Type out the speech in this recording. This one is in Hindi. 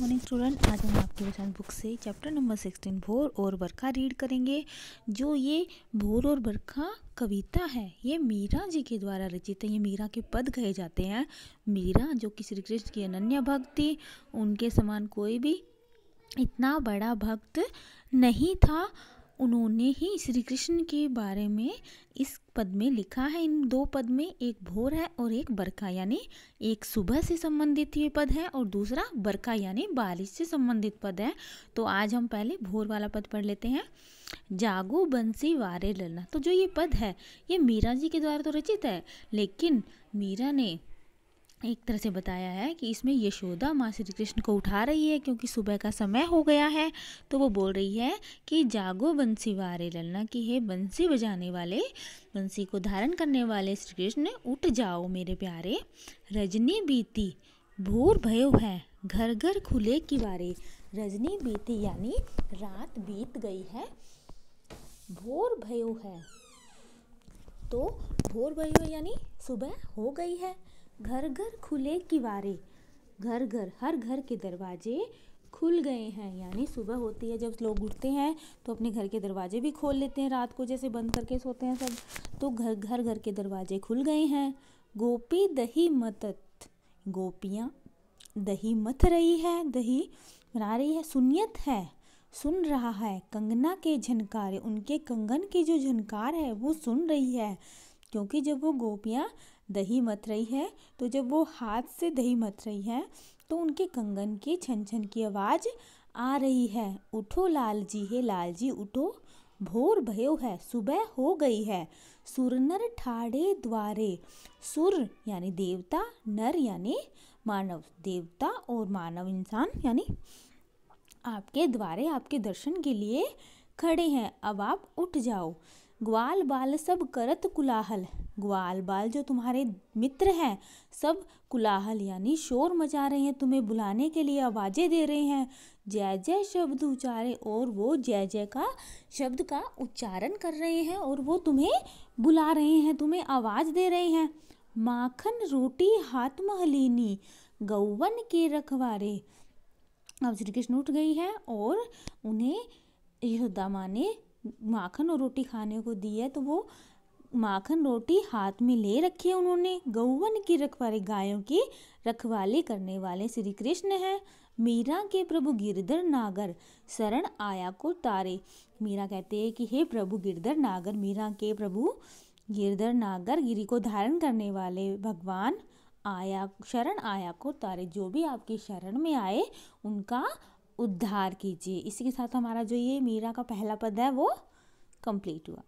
मॉर्निंग स्टूडेंट आज हम आपके बचान बुक से चैप्टर नंबर सिक्सटीन भोर और बरखा रीड करेंगे जो ये भोर और बरखा कविता है ये मीरा जी के द्वारा रचित है ये मीरा के पद कहे जाते हैं मीरा जो कि श्री कृष्ण की अनन्या भक्ति उनके समान कोई भी इतना बड़ा भक्त नहीं था उन्होंने ही श्री कृष्ण के बारे में इस पद में लिखा है इन दो पद में एक भोर है और एक बरखा यानी एक सुबह से संबंधित ये पद है और दूसरा बरखा यानी बारिश से संबंधित पद है तो आज हम पहले भोर वाला पद पढ़ लेते हैं जागो बंसी वारे ललना तो जो ये पद है ये मीरा जी के द्वारा तो रचित है लेकिन मीरा ने एक तरह से बताया है कि इसमें यशोदा माँ श्री कृष्ण को उठा रही है क्योंकि सुबह का समय हो गया है तो वो बोल रही है कि जागो बंसी वारे ललना की है बंसी बजाने वाले बंसी को धारण करने वाले श्री कृष्ण उठ जाओ मेरे प्यारे रजनी बीती भोर भयो है घर घर खुले की बारे रजनी बीती यानी रात बीत गई है भोर भयो है तो भोर भयो यानी सुबह हो गई है घर घर खुले किवारे घर घर हर घर के दरवाजे खुल गए हैं यानी सुबह होती है जब लोग उठते हैं तो अपने घर के दरवाजे भी खोल लेते हैं रात को जैसे बंद करके सोते हैं सब तो घर घर घर के दरवाजे खुल गए हैं गोपी दही मतत गोपियाँ दही मथ रही है दही बना रही है सुनियत है सुन रहा है कंगना के झनकारे उनके कंगन की जो झनकार है वो सुन रही है क्योंकि जब वो गोपियाँ दही मथ रही है तो जब वो हाथ से दही मथ रही है तो उनके कंगन की छन छन की आवाज़ आ रही है उठो लाल जी हे लाल जी उठो भोर भयो है सुबह हो गई है सुर नर ठाड़े द्वारे सुर यानी देवता नर यानी मानव देवता और मानव इंसान यानी आपके द्वारे आपके दर्शन के लिए खड़े हैं अब आप उठ जाओ ग्वाल बाल सब करत कुलाहल ग्वाल बाल जो तुम्हारे मित्र हैं सब कुलाहल यानी शोर मचा रहे हैं तुम्हें बुलाने के लिए आवाज़ें दे रहे हैं जय जय शब्द उच्चारे और वो जय जय का शब्द का उच्चारण कर रहे हैं और वो तुम्हें बुला रहे हैं तुम्हें आवाज़ दे रहे हैं माखन रोटी हाथ महलिनी गौवन के रखवारे अब श्री कृष्ण उठ गई है और उन्हें यशोदा माँ ने माखन और रोटी खाने को दी है तो वो माखन रोटी हाथ में ले रखी है उन्होंने गौवन की रखवाली गायों की रखवाली करने वाले श्री कृष्ण हैं मीरा के प्रभु गिरधर नागर शरण आया को तारे मीरा कहते हैं कि हे प्रभु गिरधर नागर मीरा के प्रभु गिरधर नागर गिरी को धारण करने वाले भगवान आया शरण आया को तारे जो भी आपकी शरण में आए उनका उद्धार कीजिए इसी के साथ हमारा जो ये मीरा का पहला पद है वो कंप्लीट हुआ